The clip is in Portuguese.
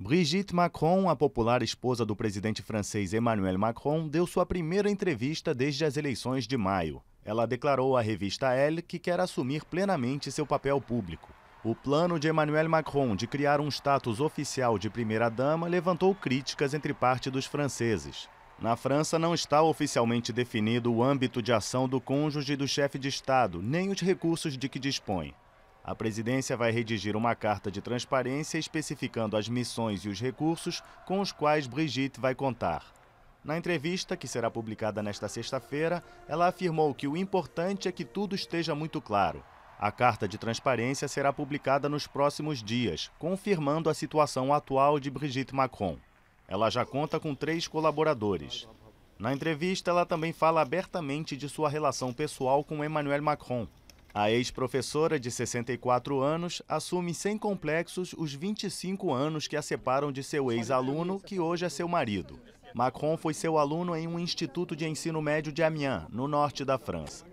Brigitte Macron, a popular esposa do presidente francês Emmanuel Macron, deu sua primeira entrevista desde as eleições de maio. Ela declarou à revista Elle que quer assumir plenamente seu papel público. O plano de Emmanuel Macron de criar um status oficial de primeira-dama levantou críticas entre parte dos franceses. Na França não está oficialmente definido o âmbito de ação do cônjuge e do chefe de Estado, nem os recursos de que dispõe. A presidência vai redigir uma carta de transparência especificando as missões e os recursos com os quais Brigitte vai contar. Na entrevista, que será publicada nesta sexta-feira, ela afirmou que o importante é que tudo esteja muito claro. A carta de transparência será publicada nos próximos dias, confirmando a situação atual de Brigitte Macron. Ela já conta com três colaboradores. Na entrevista, ela também fala abertamente de sua relação pessoal com Emmanuel Macron, a ex-professora de 64 anos assume sem complexos os 25 anos que a separam de seu ex-aluno, que hoje é seu marido. Macron foi seu aluno em um instituto de ensino médio de Amiens, no norte da França.